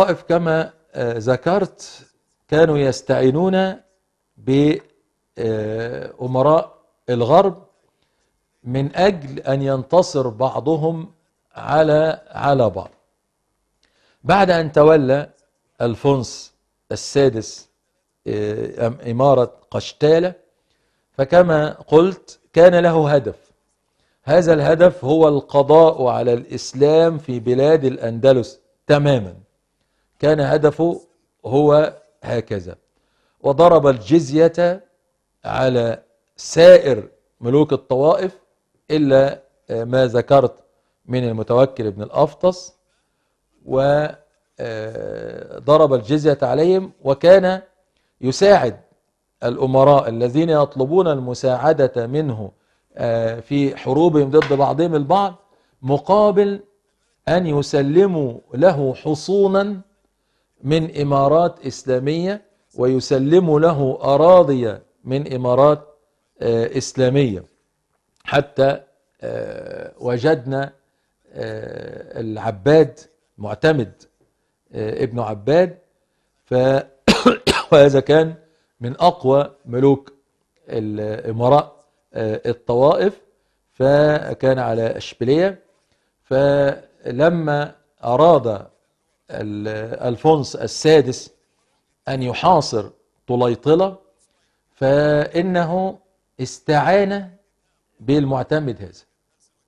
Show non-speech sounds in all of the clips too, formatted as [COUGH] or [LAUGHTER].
الطائف كما آه، ذكرت كانوا يستعينون بأمراء آه، الغرب من أجل أن ينتصر بعضهم على على بعض بعد أن تولى ألفونس السادس آه، إمارة قشتالة فكما قلت كان له هدف هذا الهدف هو القضاء على الإسلام في بلاد الأندلس تماماً كان هدفه هو هكذا وضرب الجزية على سائر ملوك الطوائف إلا آه، ما ذكرت من المتوكل بن الأفطس وضرب آه، الجزية عليهم وكان يساعد الأمراء الذين يطلبون المساعدة منه آه، في حروبهم ضد بعضهم البعض مقابل أن يسلموا له حصونا من إمارات إسلامية ويسلم له أراضي من إمارات آه، إسلامية حتى آه، وجدنا آه، العباد معتمد ابن عباد ف [COUGHS] وهذا كان من أقوى ملوك الإمراء الطوائف فكان على أشبيلية فلما أراد الفونس السادس أن يحاصر طليطلة فإنه استعان بالمعتمد هذا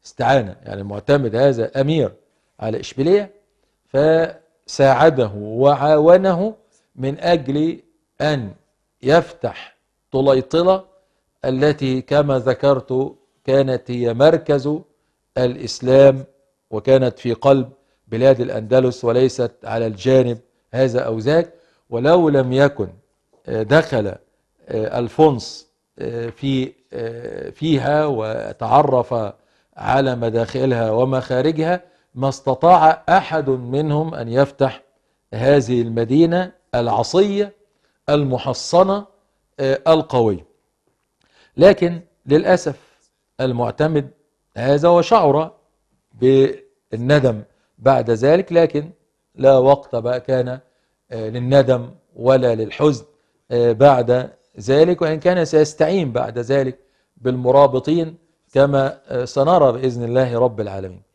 استعان يعني المعتمد هذا أمير على إشبيلية فساعده وعاونه من أجل أن يفتح طليطلة التي كما ذكرت كانت هي مركز الإسلام وكانت في قلب بلاد الأندلس وليست على الجانب هذا أو ذاك ولو لم يكن آه، دخل آه، ألفونس آه، في فيها وتعرف على مداخلها ومخارجها ما استطاع أحد منهم أن يفتح هذه المدينة العصية المحصنة القوية لكن للأسف المعتمد هذا وشعر بالندم بعد ذلك لكن لا وقت بقى كان آه، للندم ولا للحزن آه، بعد ذلك وإن كان سيستعين بعد ذلك بالمرابطين كما آه، سنرى بإذن الله رب العالمين